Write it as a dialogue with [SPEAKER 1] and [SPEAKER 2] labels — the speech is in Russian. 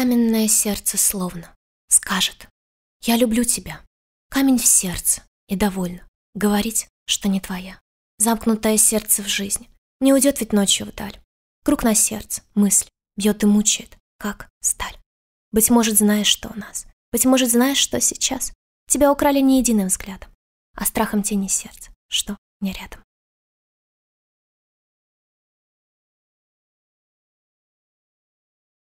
[SPEAKER 1] Каменное сердце словно скажет «Я люблю тебя». Камень в сердце и довольна. Говорить, что не твоя. Замкнутое сердце в жизни. Не уйдет ведь ночью вдаль. Круг на сердце, мысль, бьет и мучает, как сталь. Быть может, знаешь, что у нас. Быть может, знаешь, что сейчас. Тебя украли не единым взглядом, а страхом тени сердца, что не рядом.